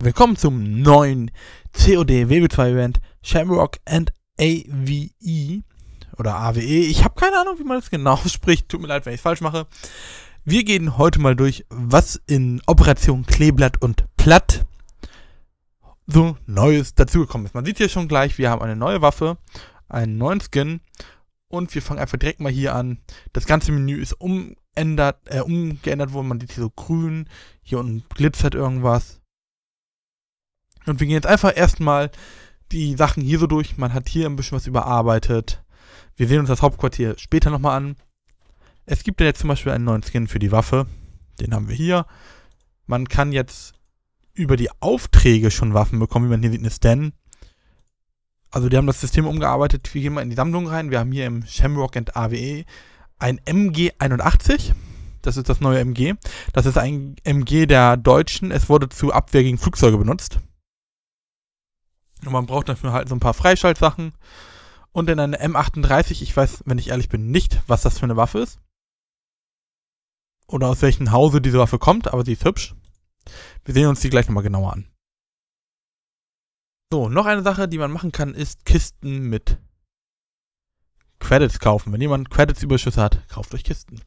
Willkommen zum neuen COD WB2 Event Shamrock and AVE oder AWE. Ich habe keine Ahnung, wie man das genau spricht. Tut mir leid, wenn ich es falsch mache. Wir gehen heute mal durch, was in Operation Kleeblatt und Platt so Neues dazugekommen ist. Man sieht hier schon gleich, wir haben eine neue Waffe, einen neuen Skin und wir fangen einfach direkt mal hier an. Das ganze Menü ist umändert, äh, umgeändert worden. Man sieht hier so grün, hier unten glitzert irgendwas und wir gehen jetzt einfach erstmal die Sachen hier so durch. Man hat hier ein bisschen was überarbeitet. Wir sehen uns das Hauptquartier später nochmal an. Es gibt ja jetzt zum Beispiel einen neuen Skin für die Waffe. Den haben wir hier. Man kann jetzt über die Aufträge schon Waffen bekommen, wie man hier sieht, eine Stan. Also die haben das System umgearbeitet. Wir gehen mal in die Sammlung rein. Wir haben hier im Shamrock and AWE ein MG81. Das ist das neue MG. Das ist ein MG der Deutschen. Es wurde zur Abwehr gegen Flugzeuge benutzt. Und man braucht dafür halt so ein paar Freischaltsachen. Und in eine M38, ich weiß, wenn ich ehrlich bin, nicht, was das für eine Waffe ist. Oder aus welchem Hause diese Waffe kommt, aber sie ist hübsch. Wir sehen uns die gleich nochmal genauer an. So, noch eine Sache, die man machen kann, ist Kisten mit Credits kaufen. Wenn jemand Credits-Überschüsse hat, kauft euch Kisten.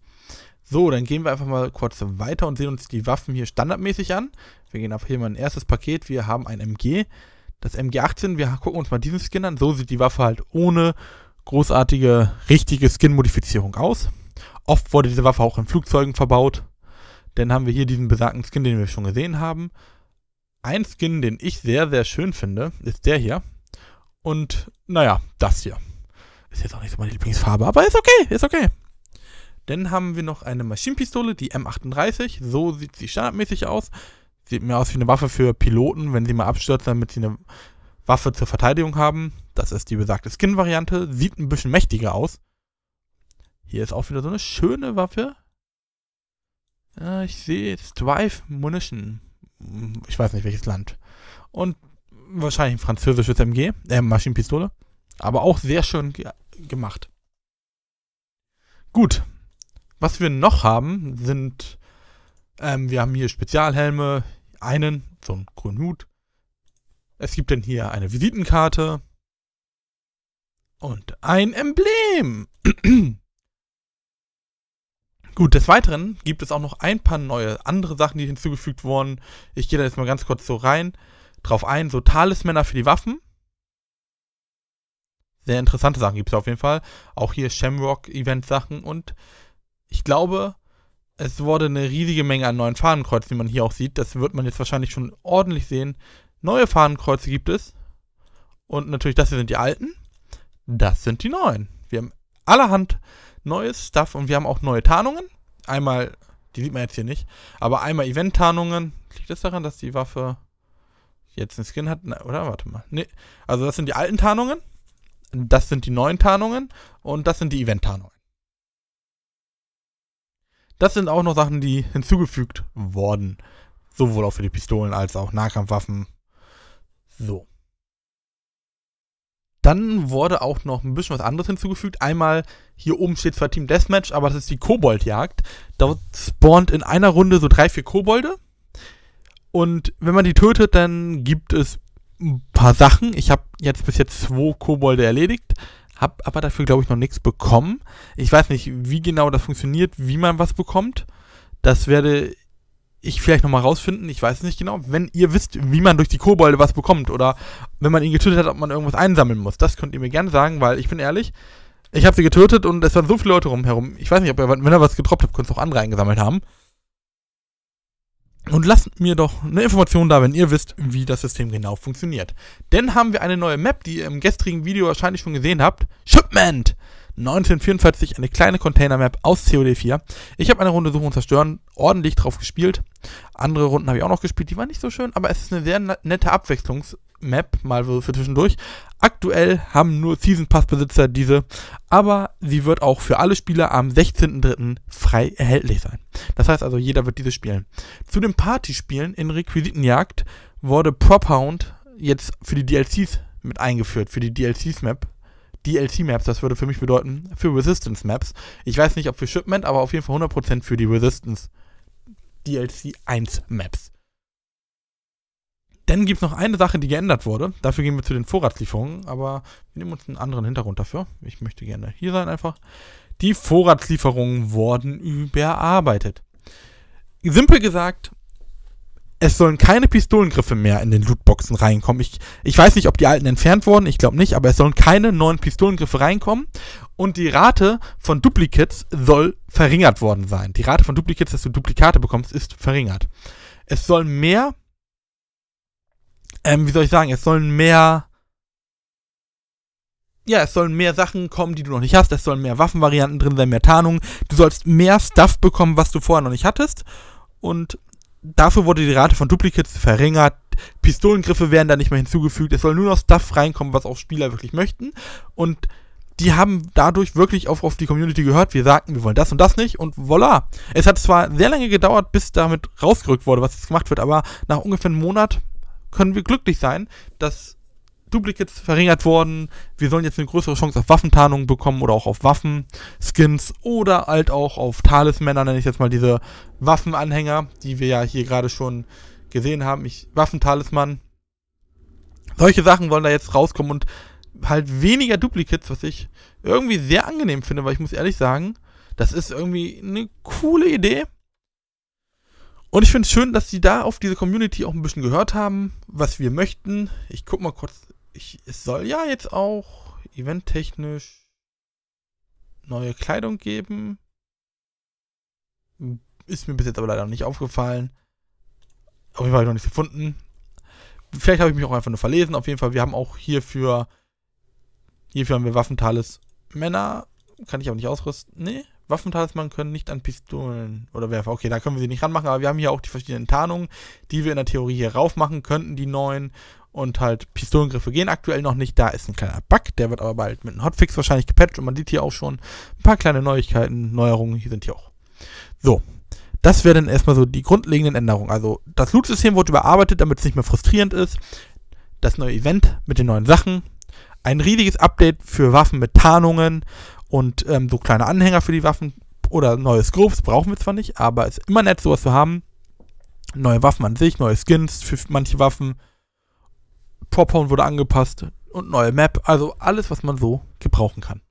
So, dann gehen wir einfach mal kurz weiter und sehen uns die Waffen hier standardmäßig an. Wir gehen auf hier mal ein erstes Paket. Wir haben ein MG das MG18, wir gucken uns mal diesen Skin an. So sieht die Waffe halt ohne großartige, richtige Skin-Modifizierung aus. Oft wurde diese Waffe auch in Flugzeugen verbaut. Dann haben wir hier diesen besagten Skin, den wir schon gesehen haben. Ein Skin, den ich sehr, sehr schön finde, ist der hier. Und naja, das hier. Ist jetzt auch nicht so meine Lieblingsfarbe, aber ist okay, ist okay. Dann haben wir noch eine Maschinenpistole, die M38. So sieht sie standardmäßig aus. Sieht mehr aus wie eine Waffe für Piloten, wenn sie mal abstürzen, damit sie eine Waffe zur Verteidigung haben. Das ist die besagte Skin-Variante. Sieht ein bisschen mächtiger aus. Hier ist auch wieder so eine schöne Waffe. Ja, ich sehe Strife Munition. Ich weiß nicht welches Land. Und wahrscheinlich ein französisches MG, äh, Maschinenpistole. Aber auch sehr schön ge gemacht. Gut. Was wir noch haben, sind, ähm, wir haben hier Spezialhelme, einen, so einen grünen Hut. Es gibt dann hier eine Visitenkarte. Und ein Emblem. Gut, des Weiteren gibt es auch noch ein paar neue andere Sachen, die hinzugefügt wurden. Ich gehe da jetzt mal ganz kurz so rein, drauf ein. So Talismänner für die Waffen. Sehr interessante Sachen gibt es auf jeden Fall. Auch hier Shamrock-Event-Sachen und ich glaube, es wurde eine riesige Menge an neuen Fahnenkreuzen, die man hier auch sieht. Das wird man jetzt wahrscheinlich schon ordentlich sehen. Neue Fahnenkreuze gibt es. Und natürlich, das hier sind die alten. Das sind die neuen. Wir haben allerhand neues Stuff und wir haben auch neue Tarnungen. Einmal, die sieht man jetzt hier nicht, aber einmal Event-Tarnungen. Liegt das daran, dass die Waffe jetzt einen Skin hat? Na, oder? Warte mal. Nee. Also das sind die alten Tarnungen. Das sind die neuen Tarnungen. Und das sind die Event-Tarnungen. Das sind auch noch Sachen, die hinzugefügt wurden. Sowohl auch für die Pistolen als auch Nahkampfwaffen. So. Dann wurde auch noch ein bisschen was anderes hinzugefügt. Einmal, hier oben steht zwar Team Deathmatch, aber das ist die Koboldjagd. Da spawnt in einer Runde so drei, vier Kobolde. Und wenn man die tötet, dann gibt es ein paar Sachen. Ich habe jetzt bis jetzt zwei Kobolde erledigt. Hab aber dafür, glaube ich, noch nichts bekommen. Ich weiß nicht, wie genau das funktioniert, wie man was bekommt. Das werde ich vielleicht nochmal rausfinden. Ich weiß es nicht genau. Wenn ihr wisst, wie man durch die Kobolde was bekommt oder wenn man ihn getötet hat, ob man irgendwas einsammeln muss, das könnt ihr mir gerne sagen, weil ich bin ehrlich, ich habe sie getötet und es waren so viele Leute rumherum. Ich weiß nicht, ob er, wenn er was getroppt hat, könnt ihr auch andere eingesammelt haben. Und lasst mir doch eine Information da, wenn ihr wisst, wie das System genau funktioniert. Denn haben wir eine neue Map, die ihr im gestrigen Video wahrscheinlich schon gesehen habt. Shipment! 1944, eine kleine Container-Map aus COD4. Ich habe eine Runde Suchen und Zerstören ordentlich drauf gespielt. Andere Runden habe ich auch noch gespielt, die waren nicht so schön, aber es ist eine sehr ne-, nette Abwechslungs- Map, mal so für zwischendurch. Aktuell haben nur Season Pass Besitzer diese, aber sie wird auch für alle Spieler am 16.03. frei erhältlich sein. Das heißt also, jeder wird diese spielen. Zu den Partyspielen in Requisitenjagd wurde Propound jetzt für die DLCs mit eingeführt, für die DLCs Map. DLC-Maps, das würde für mich bedeuten, für Resistance-Maps. Ich weiß nicht, ob für Shipment, aber auf jeden Fall 100% für die Resistance DLC 1-Maps. Dann gibt es noch eine Sache, die geändert wurde. Dafür gehen wir zu den Vorratslieferungen, aber wir nehmen uns einen anderen Hintergrund dafür. Ich möchte gerne hier sein einfach. Die Vorratslieferungen wurden überarbeitet. Simpel gesagt, es sollen keine Pistolengriffe mehr in den Lootboxen reinkommen. Ich, ich weiß nicht, ob die alten entfernt wurden, ich glaube nicht, aber es sollen keine neuen Pistolengriffe reinkommen. Und die Rate von Duplicates soll verringert worden sein. Die Rate von Duplicates, dass du Duplikate bekommst, ist verringert. Es soll mehr ähm, wie soll ich sagen, es sollen mehr, ja, es sollen mehr Sachen kommen, die du noch nicht hast, es sollen mehr Waffenvarianten drin sein, mehr Tarnungen, du sollst mehr Stuff bekommen, was du vorher noch nicht hattest und dafür wurde die Rate von Duplicates verringert, Pistolengriffe werden da nicht mehr hinzugefügt, es soll nur noch Stuff reinkommen, was auch Spieler wirklich möchten und die haben dadurch wirklich auf, auf die Community gehört. Wir sagten, wir wollen das und das nicht und voilà. Es hat zwar sehr lange gedauert, bis damit rausgerückt wurde, was jetzt gemacht wird, aber nach ungefähr einem Monat können wir glücklich sein, dass Duplicates verringert wurden. Wir sollen jetzt eine größere Chance auf Waffentarnungen bekommen oder auch auf Waffenskins oder halt auch auf Talismänner, nenne ich jetzt mal diese Waffenanhänger, die wir ja hier gerade schon gesehen haben. Ich, Waffentalisman. Solche Sachen wollen da jetzt rauskommen und halt weniger Duplicates, was ich irgendwie sehr angenehm finde, weil ich muss ehrlich sagen, das ist irgendwie eine coole Idee. Und ich finde es schön, dass sie da auf diese Community auch ein bisschen gehört haben, was wir möchten. Ich guck mal kurz. Ich, es soll ja jetzt auch eventtechnisch neue Kleidung geben. Ist mir bis jetzt aber leider noch nicht aufgefallen. Auf jeden Fall habe ich noch nichts gefunden. Vielleicht habe ich mich auch einfach nur verlesen. Auf jeden Fall, wir haben auch hierfür. Hierfür haben wir Waffentales Männer. Kann ich aber nicht ausrüsten. Nee, Waffentalisman können nicht an Pistolen oder Werfer. Okay, da können wir sie nicht ranmachen, aber wir haben hier auch die verschiedenen Tarnungen, die wir in der Theorie hier raufmachen könnten, die neuen. Und halt Pistolengriffe gehen aktuell noch nicht. Da ist ein kleiner Bug, der wird aber bald mit einem Hotfix wahrscheinlich gepatcht. Und man sieht hier auch schon ein paar kleine Neuigkeiten, Neuerungen. Hier sind hier auch. So, das wäre dann erstmal so die grundlegenden Änderungen. Also das Loot-System wurde überarbeitet, damit es nicht mehr frustrierend ist. Das neue Event mit den neuen Sachen. Ein riesiges Update für Waffen mit Tarnungen und ähm, so kleine Anhänger für die Waffen oder neue Scopes brauchen wir zwar nicht, aber es ist immer nett, sowas zu haben. Neue Waffen an sich, neue Skins für manche Waffen. Prop wurde angepasst und neue Map. Also alles, was man so gebrauchen kann.